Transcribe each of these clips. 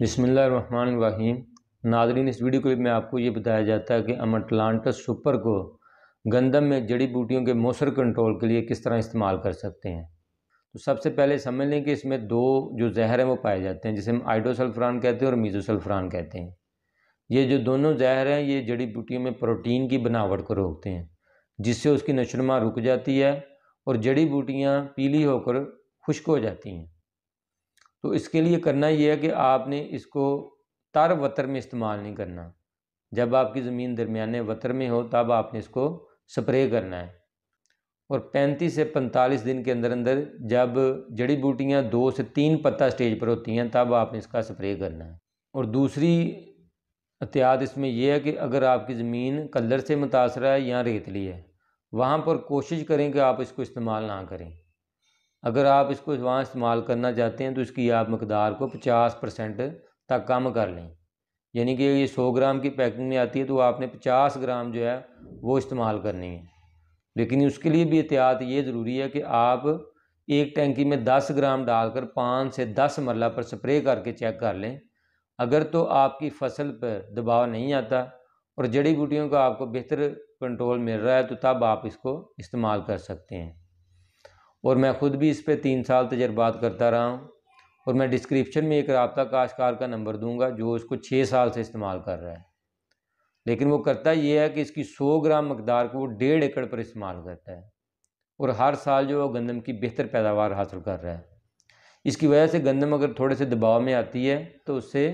बिसमीम नादरीन इस video clip में आपको ये बताया जाता है कि अमटलांटस सुपर को गंदम में जड़ी बूटियों के मौसर कंट्रोल के लिए किस तरह इस्तेमाल कर सकते हैं तो सबसे पहले समझ लें कि इसमें दो जो जहर हैं वो पाए जाते हैं जिसे हम आइडोसल्फ्रान कहते हैं और मीजोसल्फ्रान कहते हैं ये जो दोनों जहर हैं ये जड़ी बूटियों में प्रोटीन की बनावट को रोकते हैं जिससे उसकी नशोनमा रुक जाती है और जड़ी बूटियाँ पीली होकर खुश्क हो जाती हैं तो इसके लिए करना ये है कि आपने इसको तर वतर में इस्तेमाल नहीं करना जब आपकी ज़मीन दरमियाने वतर में हो तब आपने इसको स्प्रे करना है और 35 से 45 दिन के अंदर अंदर जब जड़ी बूटियाँ दो से तीन पत्ता स्टेज पर होती हैं तब आपने इसका स्प्रे करना है और दूसरी एहतियात इसमें यह है कि अगर आपकी ज़मीन कलर से मुतासर है या रेतली है वहाँ पर कोशिश करें कि आप इसको इस्तेमाल ना करें अगर आप इसको वहाँ इस्तेमाल करना चाहते हैं तो इसकी आप मकदार को पचास परसेंट तक कम कर लें यानी कि ये सौ ग्राम की पैकिंग में आती है तो आपने पचास ग्राम जो है वो इस्तेमाल करनी है लेकिन उसके लिए भी एहतियात ये ज़रूरी है कि आप एक टैंकी में दस ग्राम डालकर पाँच से दस मरला पर स्प्रे करके चेक कर लें अगर तो आपकी फसल पर दबाव नहीं आता और जड़ी बूटियों का आपको बेहतर कंट्रोल मिल रहा है तो तब आप इसको इस्तेमाल कर सकते हैं और मैं ख़ुद भी इस पर तीन साल तजर्बात करता रहा हूँ और मैं डिस्क्रिप्शन में एक रबता काशकार का नंबर दूंगा जो इसको छः साल से इस्तेमाल कर रहा है लेकिन वो करता ये है कि इसकी सौ ग्राम मकदार को वो डेढ़ एकड़ पर इस्तेमाल करता है और हर साल जो है गंदम की बेहतर पैदावार हासिल कर रहा है इसकी वजह से गंदम अगर थोड़े से दबाव में आती है तो उससे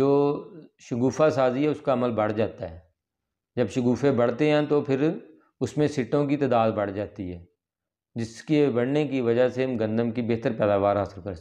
जो शगुफ़ा साजी है उसका अमल बढ़ जाता है जब शगुफ़े बढ़ते हैं तो फिर उसमें सिटों की तादाद बढ़ जाती है जिसके बढ़ने की वजह से हम गंदम की बेहतर पैदावार हासिल कर सकते हैं